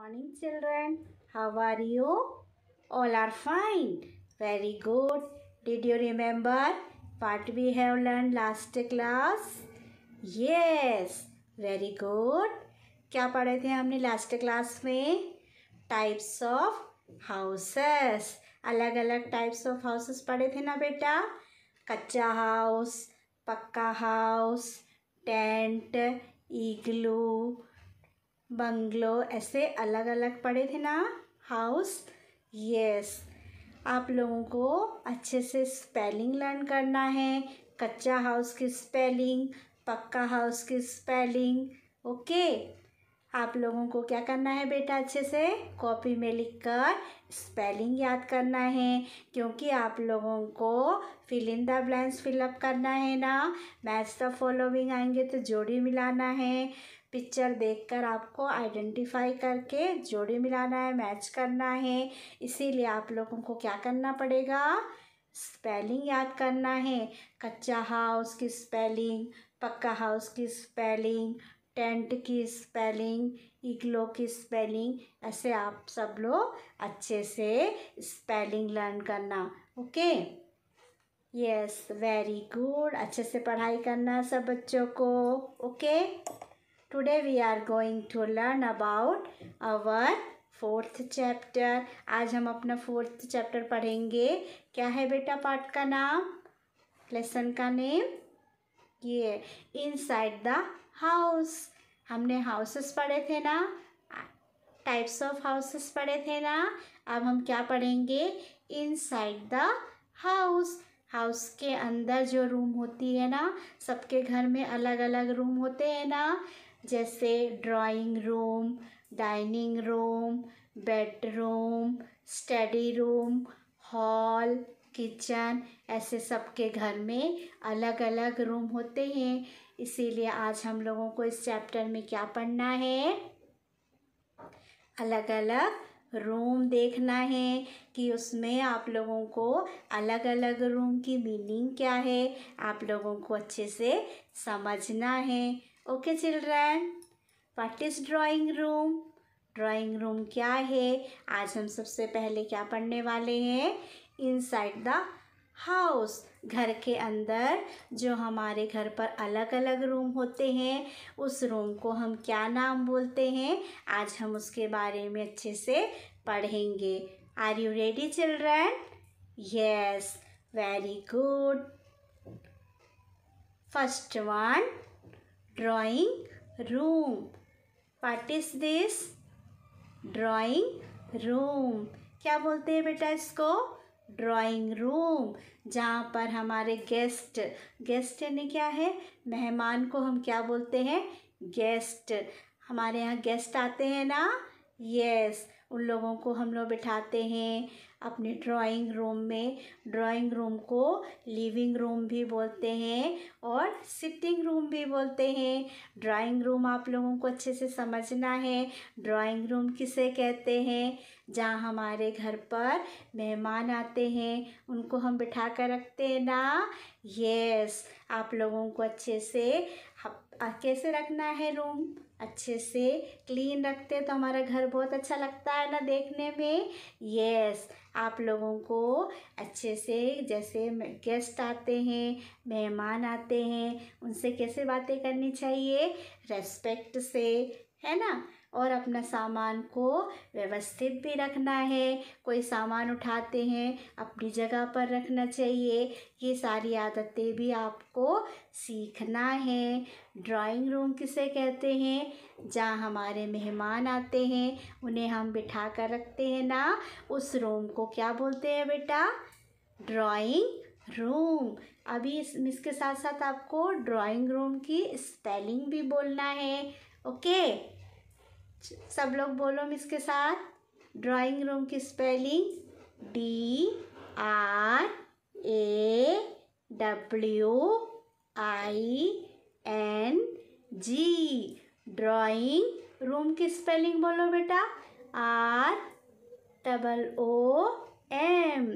morning children how are you all are fine very good did you remember what we have learned last class yes very good kya padhe the humne last class mein types of houses alag alag types of houses padhe the na beta kachcha house pakka house tent igloo bungalow ऐसे अलग अलग पड़े थे ना house yes आप लोगों को अच्छे से स्पेलिंग लर्न करना है कच्चा हाउस की स्पेलिंग पक्का हाउस की स्पेलिंग ओके आप लोगों को क्या करना है बेटा अच्छे से कॉपी में लिखकर स्पेलिंग याद करना है क्योंकि आप लोगों को fill in the blanks fill up करना है ना मैच द तो फॉलोविंग आएंगे तो जोड़ी मिलाना है पिक्चर देखकर आपको आइडेंटिफाई करके जोड़ी मिलाना है मैच करना है इसीलिए आप लोगों को क्या करना पड़ेगा स्पेलिंग याद करना है कच्चा हाउस की स्पेलिंग पक्का हाउस की स्पेलिंग टेंट की स्पेलिंग इग्लो की स्पेलिंग ऐसे आप सब लोग अच्छे से स्पेलिंग लर्न करना ओके यस वेरी गुड अच्छे से पढ़ाई करना सब बच्चों को okay okay? Today we are going to learn about our fourth chapter आज हम अपना फोर्थ चैप्टर पढ़ेंगे क्या है बेटा पार्ट का नाम लेसन का नेम ये इनसाइड द हाउस हमने हाउसेस पढ़े थे ना टाइप्स ऑफ हाउसेस पढ़े थे ना अब हम क्या पढ़ेंगे इनसाइड द हाउस हाउस के अंदर जो रूम होती है ना सबके घर में अलग अलग रूम होते हैं ना जैसे drawing room dining room bedroom study room hall kitchen ऐसे सबके घर में अलग अलग रूम होते हैं इसीलिए आज हम लोगों को इस चैप्टर में क्या पढ़ना है अलग अलग रूम देखना है कि उसमें आप लोगों को अलग अलग रूम की मीनिंग क्या है आप लोगों को अच्छे से समझना है okay children what is drawing room drawing room क्या है आज हम सबसे पहले क्या पढ़ने वाले हैं इनसाइड द हाउस घर के अंदर जो हमारे घर पर अलग अलग रूम होते हैं उस रूम को हम क्या नाम बोलते हैं आज हम उसके बारे में अच्छे से पढ़ेंगे are you ready children yes very good first one drawing room. What is this? Drawing room क्या बोलते हैं बेटा इसको ड्राइंग रूम जहाँ पर हमारे गेस्ट गेस्ट ने क्या है मेहमान को हम क्या बोलते हैं गेस्ट हमारे यहाँ गेस्ट आते हैं ना यस उन लोगों को हम लोग बिठाते हैं अपने ड्राइंग रूम में ड्राइंग रूम को लिविंग रूम भी बोलते हैं और सिटिंग रूम भी बोलते हैं ड्राइंग रूम आप लोगों को अच्छे से समझना है ड्राइंग रूम किसे कहते हैं जहाँ हमारे घर पर मेहमान आते हैं उनको हम बिठा कर रखते हैं ना यस आप लोगों को अच्छे से कैसे रखना है रूम अच्छे से क्लीन रखते तो हमारा घर बहुत अच्छा लगता है ना देखने में यस आप लोगों को अच्छे से जैसे गेस्ट आते हैं मेहमान आते हैं उनसे कैसे बातें करनी चाहिए रेस्पेक्ट से है ना और अपना सामान को व्यवस्थित भी रखना है कोई सामान उठाते हैं अपनी जगह पर रखना चाहिए ये सारी आदतें भी आपको सीखना है ड्राइंग रूम किसे कहते हैं जहाँ हमारे मेहमान आते हैं उन्हें हम बिठा कर रखते हैं ना उस रूम को क्या बोलते हैं बेटा ड्राइंग रूम अभी इस इसके साथ साथ आपको ड्राइंग रूम की स्पेलिंग भी बोलना है ओके सब लोग बोलो इसके साथ ड्राइंग रूम की spelling D R A W I N G drawing room की स्पेलिंग बोलो बेटा R double O M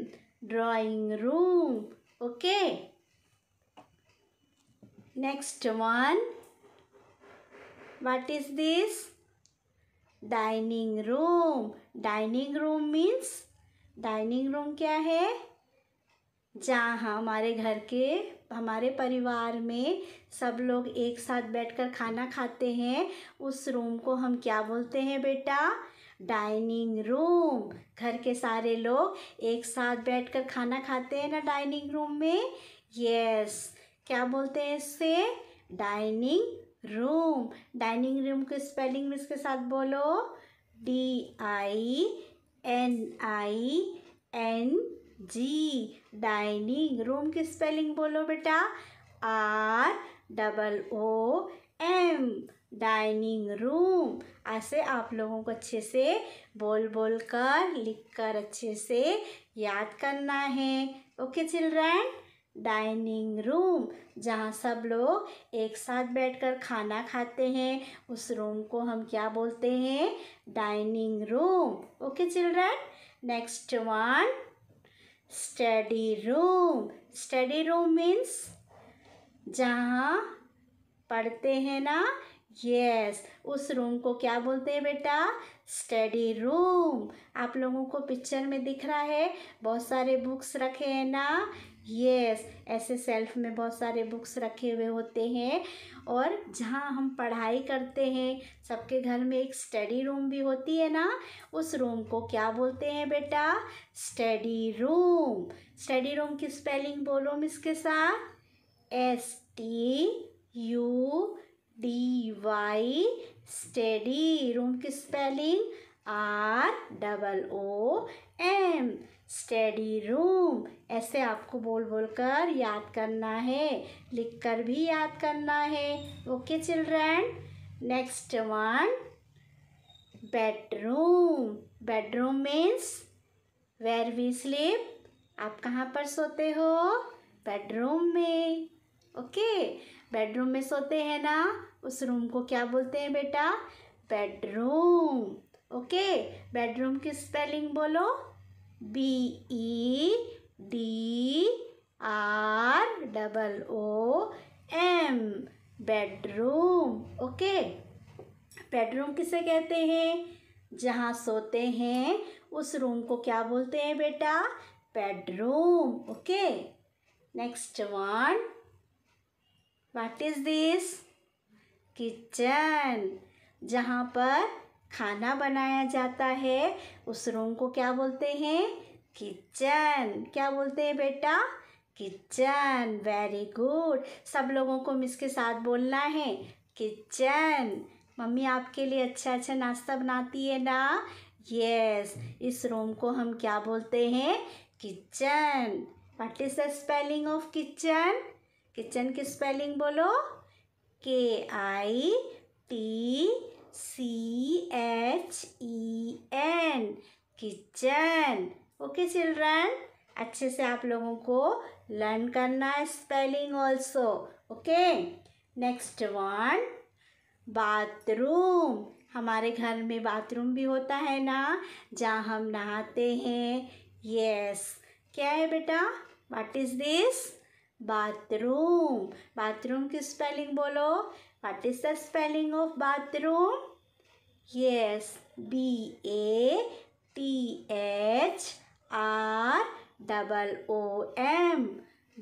drawing room okay next one what is this dining room dining room means dining room क्या है जहाँ हमारे घर के हमारे परिवार में सब लोग एक साथ बैठकर खाना खाते हैं उस रूम को हम क्या बोलते हैं बेटा डाइनिंग रूम घर के सारे लोग एक साथ बैठकर खाना खाते हैं ना डाइनिंग रूम में यस क्या बोलते हैं इससे डाइनिंग रूम डाइनिंग रूम की स्पेलिंग में इसके साथ बोलो D I N I N G dining room की स्पेलिंग बोलो बेटा R double O M dining room ऐसे आप लोगों को अच्छे से बोल बोल कर लिख कर अच्छे से याद करना है ओके चिल्ड्रेन डाइनिंग रूम जहाँ सब लोग एक साथ बैठकर खाना खाते हैं उस रूम को हम क्या बोलते हैं dining room okay children next one study room study room means जहाँ पढ़ते हैं ना यस yes, उस रूम को क्या बोलते हैं बेटा स्टडी रूम आप लोगों को पिक्चर में दिख रहा है बहुत सारे बुक्स रखे हैं ना यस ऐसे सेल्फ में बहुत सारे बुक्स रखे हुए होते हैं और जहाँ हम पढ़ाई करते हैं सबके घर में एक स्टडी रूम भी होती है ना उस रूम को क्या बोलते हैं बेटा स्टडी रूम स्टडी रूम की स्पेलिंग बोलो इसके साथ S T U D Y study room की spelling R double O M study room ऐसे आपको बोल बोल कर याद करना है लिख कर भी याद करना है okay children next one bedroom bedroom means where we sleep आप कहाँ पर सोते हो बेडरूम में ओके बेडरूम में सोते हैं ना उस रूम को क्या बोलते हैं बेटा बेडरूम ओके बेडरूम की स्पेलिंग बोलो B E D R double O M bedroom okay bedroom किसे कहते हैं जहाँ सोते हैं उस रूम को क्या बोलते हैं बेटा bedroom okay next one what is this kitchen जहाँ पर खाना बनाया जाता है उस रूम को क्या बोलते हैं किचन क्या बोलते हैं बेटा किचन वेरी गुड सब लोगों को मिस के साथ बोलना है किचन मम्मी आपके लिए अच्छा अच्छा नाश्ता बनाती है ना यस इस रूम को हम क्या बोलते हैं kitchen what is the spelling of kitchen kitchen की स्पेलिंग बोलो K I T C H E N kitchen okay children अच्छे से आप लोगों को लर्न करना है spelling also okay next one bathroom हमारे घर में बाथरूम भी होता है ना जहाँ हम नहाते हैं यस क्या है बेटा what is this bathroom bathroom की स्पेलिंग बोलो what is the spelling of bathroom Yes, B A T H R double O M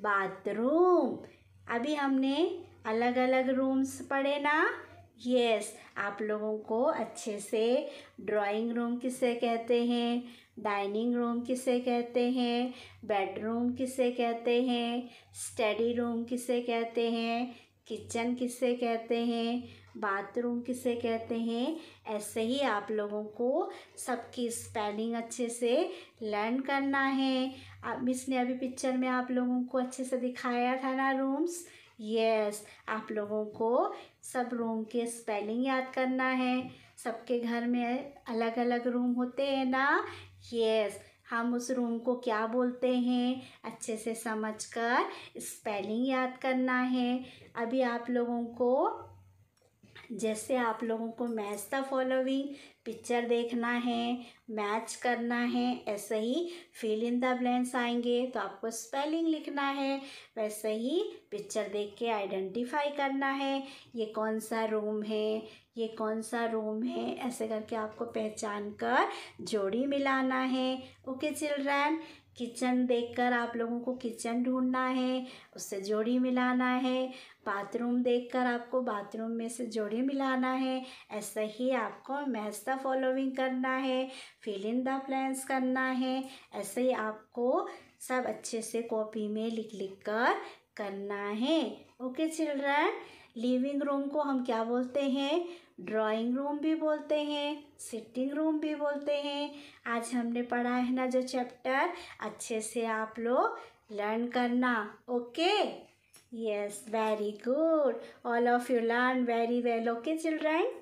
bathroom अभी हमने अलग अलग रूम्स पढ़े ना यस आप लोगों को अच्छे से ड्राइंग रूम किसे कहते हैं डाइनिंग रूम किसे कहते हैं बेडरूम किसे कहते हैं स्टडी रूम किसे कहते हैं किचन किसे कहते हैं बाथरूम किसे कहते हैं ऐसे ही आप लोगों को सबकी स्पेलिंग अच्छे से लर्न करना है अब इसने अभी पिक्चर में आप लोगों को अच्छे से दिखाया था ना रूम्स यस आप लोगों को सब रूम के स्पेलिंग याद करना है सबके घर में अलग अलग रूम होते हैं ना यस हम उस रूम को क्या बोलते हैं अच्छे से समझकर स्पेलिंग याद करना है अभी आप लोगों को जैसे आप लोगों को मैच द फॉलोविंग पिक्चर देखना है मैच करना है ऐसे ही फिल इन द ब्लैंक्स आएंगे तो आपको स्पेलिंग लिखना है वैसे ही पिक्चर देख के आइडेंटिफाई करना है ये कौन सा रूम है ये कौन सा रूम है ऐसे करके आपको पहचान कर जोड़ी मिलाना है ओके चिल्ड्रन किचन देखकर आप लोगों को किचन ढूंढना है उससे जोड़ी मिलाना है बाथरूम देखकर आपको बाथरूम में से जोड़ी मिलाना है ऐसे ही आपको मैच द फॉलोविंग करना है फिल इन द प्लान्स करना है ऐसे ही आपको सब अच्छे से कॉपी में लिख लिख कर करना है ओके चिल्ड्रन लिविंग रूम को हम क्या बोलते हैं ड्राइंग रूम भी बोलते हैं सिटिंग रूम भी बोलते हैं आज हमने पढ़ा है ना जो चैप्टर अच्छे से आप लोग लर्न करना okay yes very good all of you learn very well okay children